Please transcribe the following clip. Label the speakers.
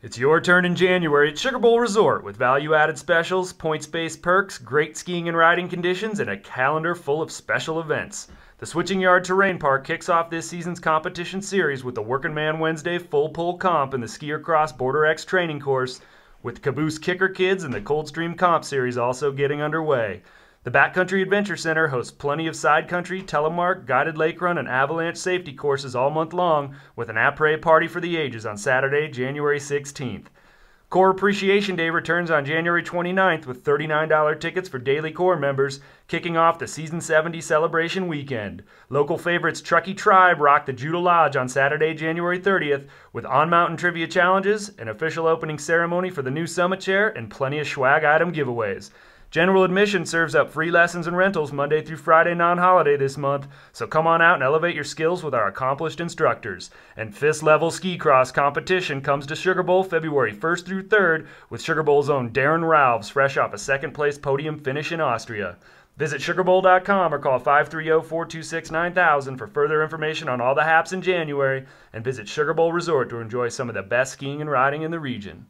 Speaker 1: It's your turn in January at Sugar Bowl Resort with value added specials, points based perks, great skiing and riding conditions, and a calendar full of special events. The Switching Yard Terrain Park kicks off this season's competition series with the Working Man Wednesday full pull comp and the Skier Cross Border X training course, with Caboose Kicker Kids and the Coldstream Comp series also getting underway. The Backcountry Adventure Center hosts plenty of side country, telemark, guided lake run, and avalanche safety courses all month long with an après party for the ages on Saturday, January 16th. Core Appreciation Day returns on January 29th with $39 tickets for daily core members, kicking off the Season 70 celebration weekend. Local favorites Truckee Tribe rock the Judah Lodge on Saturday, January 30th with on mountain trivia challenges, an official opening ceremony for the new summit chair, and plenty of swag item giveaways. General admission serves up free lessons and rentals Monday through Friday non holiday this month, so come on out and elevate your skills with our accomplished instructors. And 5th level ski cross competition comes to Sugar Bowl February 1st through 3rd with Sugar Bowl's own Darren Ralves, fresh off a second place podium finish in Austria. Visit sugarbowl.com or call 530 426 9000 for further information on all the haps in January, and visit Sugar Bowl Resort to enjoy some of the best skiing and riding in the region.